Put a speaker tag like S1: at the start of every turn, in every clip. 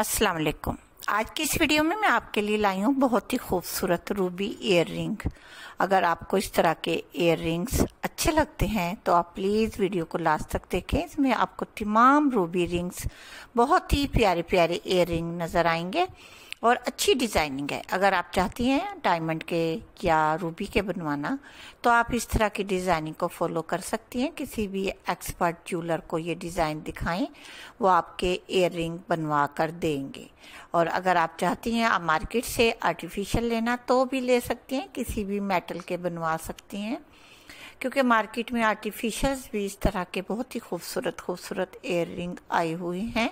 S1: अस्सलाम वालेकुम आज की इस वीडियो में मैं आपके लिए लाई हूँ बहुत ही खूबसूरत रूबी इयर रिंग अगर आपको इस तरह के एयर रिंग्स अच्छे लगते हैं तो आप प्लीज़ वीडियो को लास्ट तक देखें इसमें आपको तमाम रूबी रिंग्स बहुत ही प्यारे प्यारे इयर रिंग नज़र आएंगे और अच्छी डिज़ाइनिंग है अगर आप चाहती हैं डायमंड के या रूबी के बनवाना तो आप इस तरह की डिज़ाइनिंग को फॉलो कर सकती हैं किसी भी एक्सपर्ट ज्वेलर को ये डिज़ाइन दिखाएं वो आपके इयर बनवा कर देंगे और अगर आप चाहती हैं आप मार्केट से आर्टिफिशियल लेना तो भी ले सकती हैं किसी भी मेटल के बनवा सकती हैं क्योंकि मार्केट में आर्टिफिशल्स भी इस तरह के बहुत ही खूबसूरत खूबसूरत एयर रिंग आई हुई हैं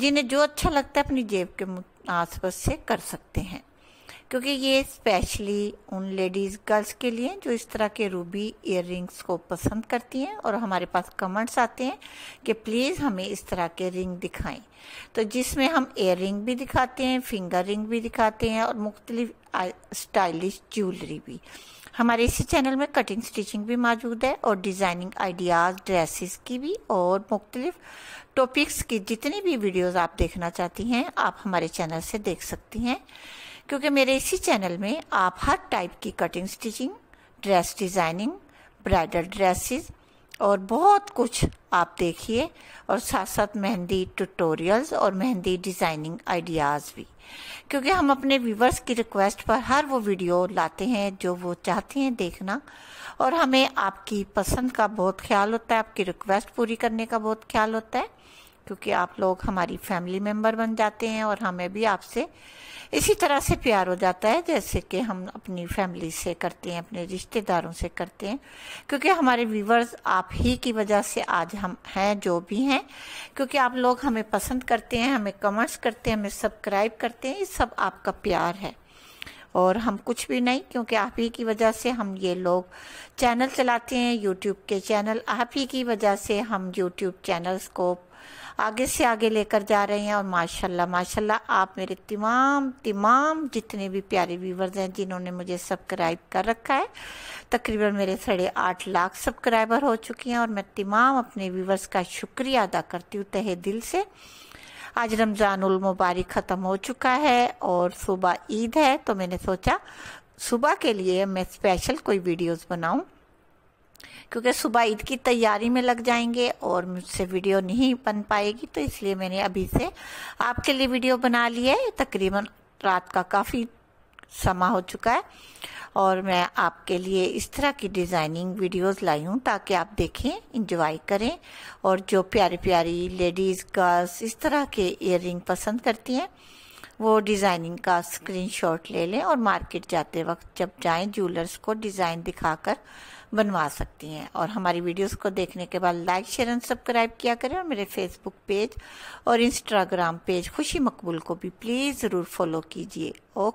S1: जिन्हें जो अच्छा लगता है अपनी जेब के आसपास से कर सकते हैं क्योंकि ये स्पेशली उन लेडीज़ गर्ल्स के लिए जो इस तरह के रूबी इयर को पसंद करती हैं और हमारे पास कमेंट्स आते हैं कि प्लीज़ हमें इस तरह के रिंग दिखाएं तो जिसमें हम इयर भी दिखाते हैं फिंगर रिंग भी दिखाते हैं और मुख्तलिफ स्टाइलिश ज्वेलरी भी हमारे इसी चैनल में कटिंग स्टिचिंग भी मौजूद है और डिज़ाइनिंग आइडियाज़ ड्रेसेस की भी और मुख्तलिफ टॉपिक्स की जितनी भी वीडियोस आप देखना चाहती हैं आप हमारे चैनल से देख सकती हैं क्योंकि मेरे इसी चैनल में आप हर टाइप की cutting stitching dress designing bridal dresses और बहुत कुछ आप देखिए और साथ साथ मेहंदी ट्यूटोरियल्स और मेहंदी डिज़ाइनिंग आइडियाज़ भी क्योंकि हम अपने व्यूवर्स की रिक्वेस्ट पर हर वो वीडियो लाते हैं जो वो चाहते हैं देखना और हमें आपकी पसंद का बहुत ख्याल होता है आपकी रिक्वेस्ट पूरी करने का बहुत ख्याल होता है क्योंकि आप लोग हमारी फैमिली मेम्बर बन जाते हैं और हमें भी आपसे इसी तरह से प्यार हो जाता है जैसे कि हम अपनी फैमिली से करते हैं अपने रिश्तेदारों से करते हैं क्योंकि हमारे व्यूवर्स आप ही की वजह से आज हम हैं जो भी हैं क्योंकि आप लोग हमें पसंद करते हैं हमें कमेंट्स करते हैं हमें सब्सक्राइब करते हैं ये सब आपका प्यार है और हम कुछ भी नहीं क्योंकि आप ही की वजह से हम ये लोग चैनल चलाते हैं यूट्यूब के चैनल आप ही की वजह से हम यूट्यूब चैनल्स को आगे से आगे लेकर जा रहे हैं और माशाल्लाह माशाल्लाह आप मेरे तमाम तमाम जितने भी प्यारे व्यूवर्स हैं जिन्होंने मुझे सब्सक्राइब कर रखा है तकरीबन मेरे साढ़े आठ लाख सब्सक्राइबर हो चुके हैं और मैं तमाम अपने व्यूवर्स का शुक्रिया अदा करती हूँ तहे दिल से आज रमज़ानुल मुबारक ख़त्म हो चुका है और सुबह ईद है तो मैंने सोचा सुबह के लिए मैं स्पेशल कोई वीडियोस बनाऊं क्योंकि सुबह ईद की तैयारी में लग जाएंगे और मुझसे वीडियो नहीं बन पाएगी तो इसलिए मैंने अभी से आपके लिए वीडियो बना लिया है तकरीबन रात का काफ़ी समा हो चुका है और मैं आपके लिए इस तरह की डिज़ाइनिंग वीडियोस लाई हूँ ताकि आप देखें इंजॉय करें और जो प्यारी प्यारी लेडीज़ गर्ल्स इस तरह के इयर पसंद करती हैं वो डिज़ाइनिंग का स्क्रीनशॉट ले लें और मार्केट जाते वक्त जब जाएं ज्वेलर्स को डिज़ाइन दिखाकर बनवा सकती हैं और हमारी वीडियोस को देखने के बाद लाइक शेयर एंड सब्सक्राइब किया करें और मेरे फेसबुक पेज और इंस्टाग्राम पेज खुशी मकबूल को भी प्लीज़ ज़रूर फॉलो कीजिए ओके